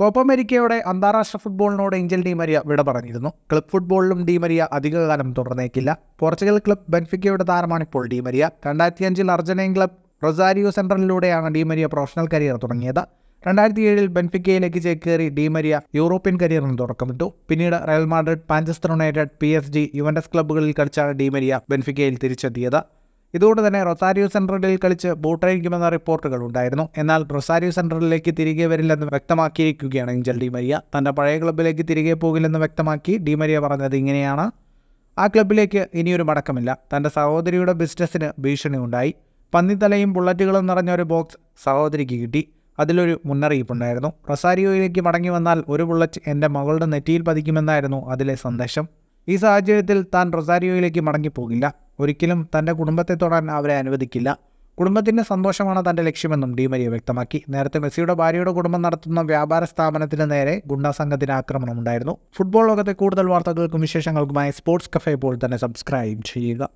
Copa അമേരിക്കയുടെ അന്താരാഷ്ട്ര ഫുട്ബോളിനോട് Angel Di Maria വിട പറഞ്ഞിരുന്നു ക്ലബ് ഫുട്ബോളിലും ഡിമരിയ അധികകാലം തുടർന്നേക്കില്ല പോർച്ചുഗൽ ക്ലബ് ബെൻഫിക്കയുടെ താരമാണിപ്പോൾ ഡിമരിയ രണ്ടായിരത്തി അഞ്ചിൽ അർജന്റീൻ ക്ലബ് റൊസാരിയോ സെൻട്രലിലൂടെയാണ് ഡിമരിയ പ്രൊഫഷണൽ കരിയർ തുടങ്ങിയത് രണ്ടായിരത്തി ഏഴിൽ ബെൻഫിക്കയിലേക്ക് ചേക്കേറി ഡിമരിയ യൂറോപ്യൻ കരിയറിന് തുടക്കമിട്ടു പിന്നീട് Real Madrid Manchester United P S G Juventus ക്ലബ്ബുകളിൽ കളിച്ചാണ് ഡിമരിയ ബെൻഫിക്കയിൽ തിരിച്ചെത്തിയത് ഇതുകൊണ്ട് തന്നെ റൊസാരിയോ സെൻട്രലിൽ കളിച്ച് ബൂട്ടയക്കുമെന്ന റിപ്പോർട്ടുകൾ ഉണ്ടായിരുന്നു എന്നാൽ റൊസാരിയോ സെൻട്രലിലേക്ക് തിരികെ വരില്ലെന്ന് വ്യക്തമാക്കിയിരിക്കുകയാണ് ഡി ഡിമരിയ തൻ്റെ പഴയ ക്ലബിലേക്ക് തിരികെ പോകില്ലെന്ന് വ്യക്തമാക്കി ഡിമരിയ പറഞ്ഞത് ഇങ്ങനെയാണ് ആ ക്ലബിലേക്ക് ഇനിയൊരു മടക്കമില്ല തൻ്റെ സഹോദരിയുടെ ബിസിനസ്സിന് ഭീഷണി ഉണ്ടായി പന്നിത്തലയും ബുള്ളറ്റുകളും നിറഞ്ഞ ഒരു ബോക്സ് സഹോദരിക്ക് കിട്ടി അതിലൊരു മുന്നറിയിപ്പുണ്ടായിരുന്നു റൊസാരിയോയിലേക്ക് മടങ്ങി വന്നാൽ ഒരു ബുള്ളറ്റ് എൻ്റെ മകളുടെ നെറ്റിയിൽ പതിക്കുമെന്നായിരുന്നു അതിലെ സന്ദേശം ഈ സാഹചര്യത്തിൽ താൻ റൊസാരിയോയിലേക്ക് മടങ്ങിപ്പോകില്ല ഒരിക്കലും തൻ്റെ കുടുംബത്തെ തൊടാൻ അവരെ അനുവദിക്കില്ല കുടുംബത്തിൻ്റെ സന്തോഷമാണ് തൻ്റെ ലക്ഷ്യമെന്നും ഡിമരിയ വ്യക്തമാക്കി നേരത്തെ മെസ്സിയുടെ ഭാര്യയുടെ കുടുംബം നടത്തുന്ന വ്യാപാര സ്ഥാപനത്തിന് നേരെ ഗുണ്ടാ സംഘത്തിന് ആക്രമണമുണ്ടായിരുന്നു ഫുട്ബോൾ ലോകത്തെ കൂടുതൽ വാർത്തകൾക്കും വിശേഷങ്ങൾക്കുമായി സ്പോർട്സ് കഫേ പോൾ തന്നെ സബ്സ്ക്രൈബ് ചെയ്യുക